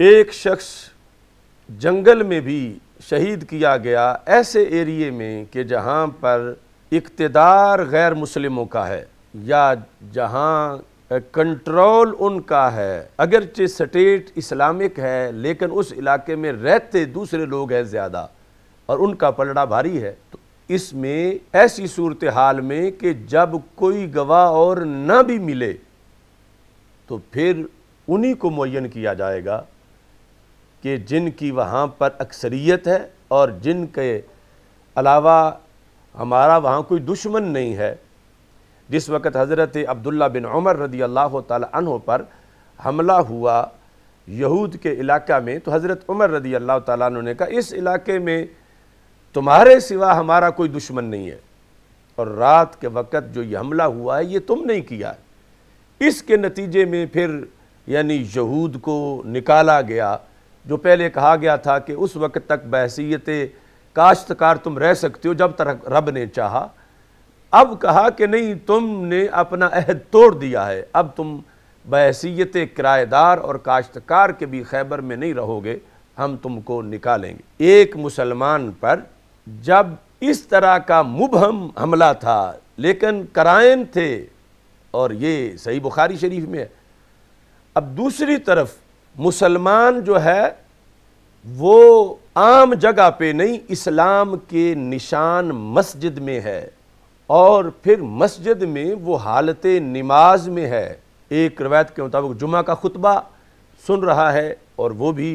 एक शख्स जंगल में भी शहीद किया गया ऐसे एरिए में कि जहाँ पर इकतदार गैर मुस्लिमों का है या जहाँ कंट्रोल उनका है अगरचे स्टेट इस्लामिक है लेकिन उस इलाके में रहते दूसरे लोग हैं ज़्यादा और उनका पलड़ा भारी है तो इसमें ऐसी सूरत हाल में कि जब कोई गवाह और ना भी मिले तो फिर उन्हीं को मुन किया जाएगा कि जिनकी वहाँ पर अक्सरियत है और जिनके अलावा हमारा वहाँ कोई दुश्मन नहीं है जिस वक़्त हज़रत अब्दुल्ला बिन उमर रदी अल्लाह तहों पर हमला हुआ यहूद के इलाक़ा में तो हज़रत उमर रदी अल्लाह तु ने कहा इस इलाके में तुम्हारे सिवा हमारा कोई दुश्मन नहीं है और रात के वक़्त जो ये हमला हुआ है ये तुम नहीं किया इसके नतीजे में फिर यानी यहूद को निकाला गया जो पहले कहा गया था कि उस वक्त तक बहसीत काश्तकार तुम रह सकते हो जब तक रब ने चाहा अब कहा कि नहीं तुमने अपना अहद तोड़ दिया है अब तुम बहसीत किराएदार और काश्तकार के भी खैबर में नहीं रहोगे हम तुमको निकालेंगे एक मुसलमान पर जब इस तरह का मुबहम हमला था लेकिन कराइन थे और ये सही बुखारी शरीफ में है अब दूसरी तरफ मुसलमान जो है वो आम जगह पे नहीं इस्लाम के निशान मस्जिद में है और फिर मस्जिद में वो हालत नमाज में है एक रवायत के मुताबिक जुमा का खुतबा सुन रहा है और वो भी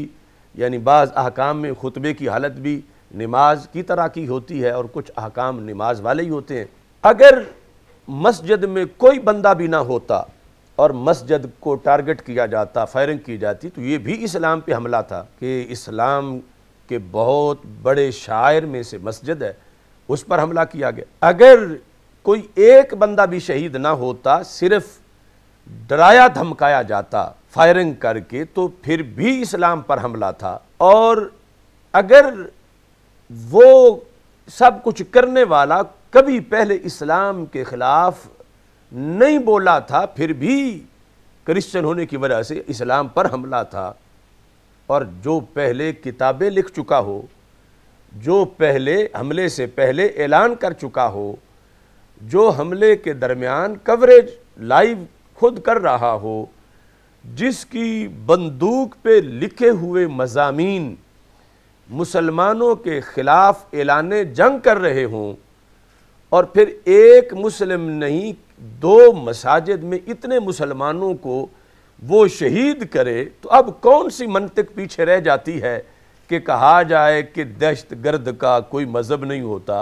यानी बाज़ अहकाम में खुतबे की हालत भी नमाज की तरह की होती है और कुछ अहकाम नमाज वाले ही होते हैं अगर मस्जिद में कोई बंदा भी ना होता और मस्जिद को टारगेट किया जाता फायरिंग की जाती तो ये भी इस्लाम पे हमला था कि इस्लाम के बहुत बड़े शायर में से मस्जिद है उस पर हमला किया गया अगर कोई एक बंदा भी शहीद ना होता सिर्फ डराया धमकाया जाता फायरिंग करके तो फिर भी इस्लाम पर हमला था और अगर वो सब कुछ करने वाला कभी पहले इस्लाम के ख़िलाफ़ नहीं बोला था फिर भी क्रिश्चन होने की वजह से इस्लाम पर हमला था और जो पहले किताबें लिख चुका हो जो पहले हमले से पहले ऐलान कर चुका हो जो हमले के दरमियान कवरेज लाइव खुद कर रहा हो जिसकी बंदूक पे लिखे हुए मजामीन मुसलमानों के ख़िलाफ़ ऐलान जंग कर रहे हों और फिर एक मुस्लिम नहीं दो मसाजिद में इतने मुसलमानों को वो शहीद करे तो अब कौन सी मनतक पीछे रह जाती है कि कहा जाए कि दहशत गर्द का कोई मज़हब नहीं होता